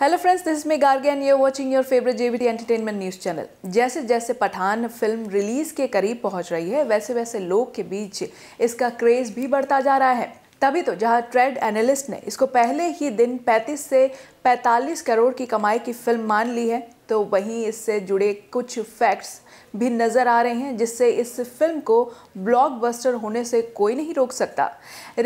hello friends this is me Garge and you watching your favourite JBT entertainment news channel जैसे जैसे Pathan film release के करीब पहुंच रही है वैसे वैसे लोग के बीच इसका क्रेज़ भी बढ़ता जा रहा है तभी तो जहां ट्रेड एनालिस्ट ने इसको पहले ही दिन 35 से 45 करोड़ की कमाई की फिल्म मान ली है तो वहीं इससे जुड़े कुछ फैक्ट्स भी नज़र आ रहे हैं जिससे इस फिल्म को ब्लॉकबस्टर होने से कोई नहीं रोक सकता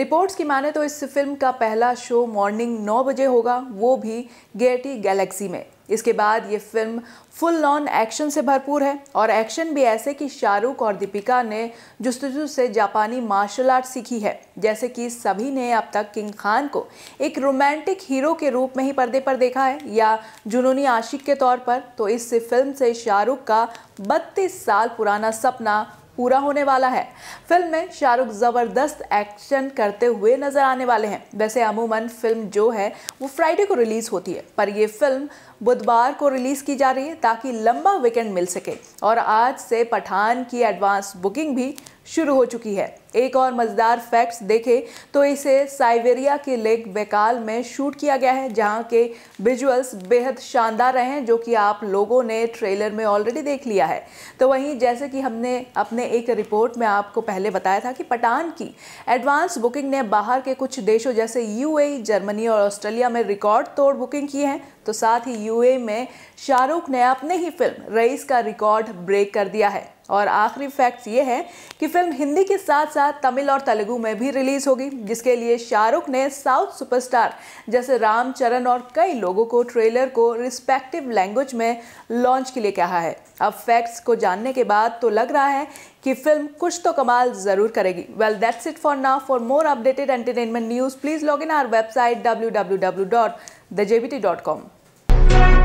रिपोर्ट्स की माने तो इस फिल्म का पहला शो मॉर्निंग नौ बजे होगा वो भी गेटी गैलेक्सी में इसके बाद ये फिल्म फुल ऑन एक्शन से भरपूर है और एक्शन भी ऐसे कि शाहरुख और दीपिका ने जुस्तजू से जापानी मार्शल आर्ट सीखी है जैसे कि सभी ने अब तक किंग खान को एक रोमांटिक हीरो के रूप में ही पर्दे पर देखा है या जुनूनी आशिक के तौर पर तो इस फिल्म से शाहरुख का बत्तीस साल पुराना सपना पूरा होने वाला है फिल्म में शाहरुख ज़बरदस्त एक्शन करते हुए नजर आने वाले हैं वैसे अमूमन फिल्म जो है वो फ्राइडे को रिलीज़ होती है पर यह फिल्म बुधवार को रिलीज़ की जा रही है ताकि लंबा वीकेंड मिल सके और आज से पठान की एडवांस बुकिंग भी शुरू हो चुकी है एक और मज़ेदार फैक्ट्स देखें तो इसे साइबेरिया के लेक बेकाल में शूट किया गया है जहां के विजुअल्स बेहद शानदार रहे हैं जो कि आप लोगों ने ट्रेलर में ऑलरेडी देख लिया है तो वहीं जैसे कि हमने अपने एक रिपोर्ट में आपको पहले बताया था कि पठान की एडवांस बुकिंग ने बाहर के कुछ देशों जैसे यू जर्मनी e, और ऑस्ट्रेलिया में रिकॉर्ड तोड़ बुकिंग की है तो साथ ही यू e में शाहरुख ने अपने ही फिल्म रईस का रिकॉर्ड ब्रेक कर दिया है और आखिरी फैक्ट्स ये है कि फिल्म हिंदी के साथ साथ तमिल और तेलुगु में भी रिलीज़ होगी जिसके लिए शाहरुख ने साउथ सुपरस्टार जैसे रामचरण और कई लोगों को ट्रेलर को रिस्पेक्टिव लैंग्वेज में लॉन्च के लिए कहा है अब फैक्ट्स को जानने के बाद तो लग रहा है कि फिल्म कुछ तो कमाल जरूर करेगी well that's it for now for more updated entertainment news please log in our website W W W dot the J B T dot com